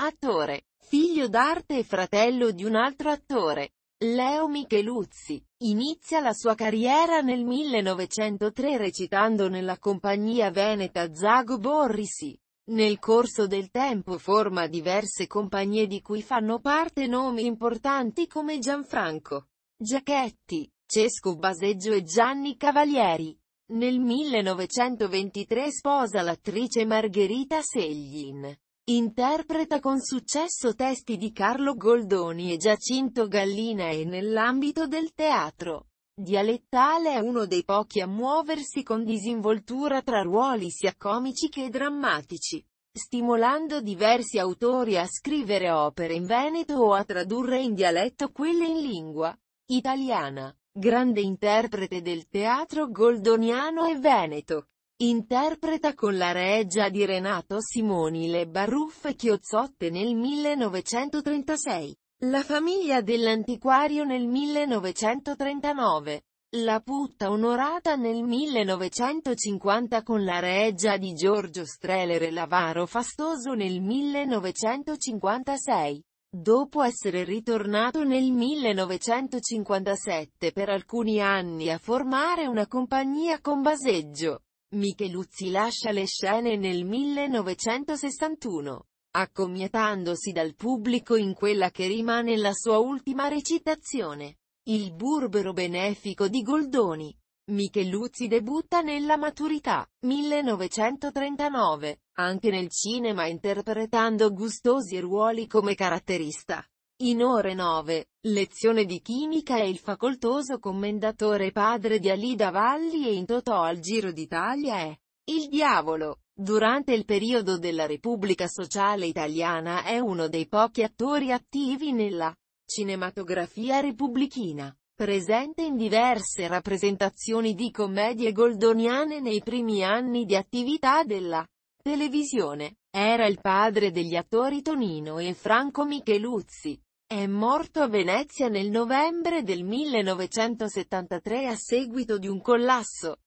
Attore. Figlio d'arte e fratello di un altro attore. Leo Micheluzzi. Inizia la sua carriera nel 1903 recitando nella compagnia veneta Zago Borrisi. Nel corso del tempo forma diverse compagnie di cui fanno parte nomi importanti come Gianfranco Giachetti, Cesco Baseggio e Gianni Cavalieri. Nel 1923 sposa l'attrice Margherita Seglin. Interpreta con successo testi di Carlo Goldoni e Giacinto Gallina e nell'ambito del teatro. Dialettale è uno dei pochi a muoversi con disinvoltura tra ruoli sia comici che drammatici, stimolando diversi autori a scrivere opere in veneto o a tradurre in dialetto quelle in lingua italiana. Grande interprete del teatro goldoniano e veneto. Interpreta con la regia di Renato Simoni le baruffe chiozzotte nel 1936, la famiglia dell'antiquario nel 1939, la putta onorata nel 1950 con la regia di Giorgio Streller e l'avaro fastoso nel 1956. Dopo essere ritornato nel 1957 per alcuni anni a formare una compagnia con Baseggio, Micheluzzi lascia le scene nel 1961, accomiatandosi dal pubblico in quella che rimane la sua ultima recitazione. Il burbero benefico di Goldoni. Micheluzzi debutta nella maturità, 1939, anche nel cinema interpretando gustosi ruoli come caratterista. In ore 9, lezione di chimica e il facoltoso commendatore padre di Alida Valli e in Totò al Giro d'Italia è il diavolo. Durante il periodo della Repubblica Sociale Italiana è uno dei pochi attori attivi nella cinematografia repubblichina, presente in diverse rappresentazioni di commedie goldoniane nei primi anni di attività della televisione. Era il padre degli attori Tonino e Franco Micheluzzi. È morto a Venezia nel novembre del 1973 a seguito di un collasso.